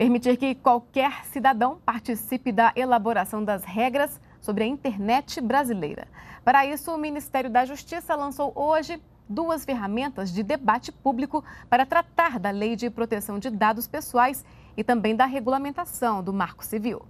permitir que qualquer cidadão participe da elaboração das regras sobre a internet brasileira. Para isso, o Ministério da Justiça lançou hoje duas ferramentas de debate público para tratar da Lei de Proteção de Dados Pessoais e também da regulamentação do Marco Civil.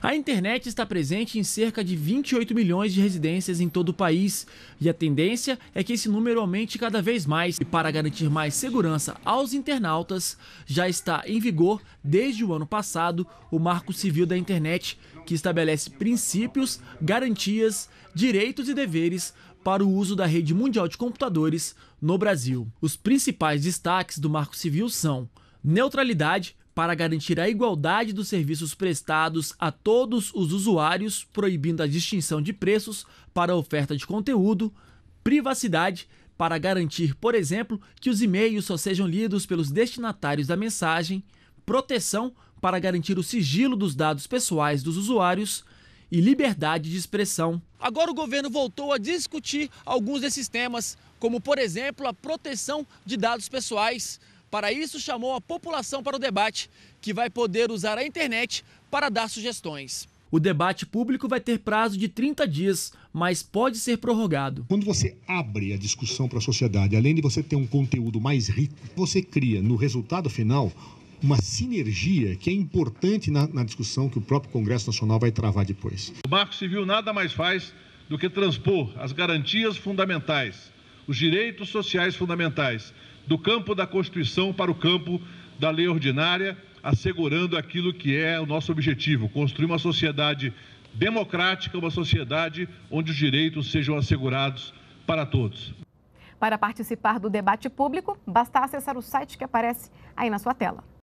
A internet está presente em cerca de 28 milhões de residências em todo o país e a tendência é que esse número aumente cada vez mais. E para garantir mais segurança aos internautas, já está em vigor desde o ano passado o Marco Civil da Internet, que estabelece princípios, garantias, direitos e deveres para o uso da rede mundial de computadores no Brasil. Os principais destaques do Marco Civil são neutralidade, para garantir a igualdade dos serviços prestados a todos os usuários, proibindo a distinção de preços para a oferta de conteúdo, privacidade para garantir, por exemplo, que os e-mails só sejam lidos pelos destinatários da mensagem, proteção para garantir o sigilo dos dados pessoais dos usuários e liberdade de expressão. Agora o governo voltou a discutir alguns desses temas, como, por exemplo, a proteção de dados pessoais. Para isso, chamou a população para o debate, que vai poder usar a internet para dar sugestões. O debate público vai ter prazo de 30 dias, mas pode ser prorrogado. Quando você abre a discussão para a sociedade, além de você ter um conteúdo mais rico, você cria no resultado final uma sinergia que é importante na, na discussão que o próprio Congresso Nacional vai travar depois. O Marco Civil nada mais faz do que transpor as garantias fundamentais os direitos sociais fundamentais do campo da Constituição para o campo da lei ordinária, assegurando aquilo que é o nosso objetivo: construir uma sociedade democrática, uma sociedade onde os direitos sejam assegurados para todos. Para participar do debate público, basta acessar o site que aparece aí na sua tela.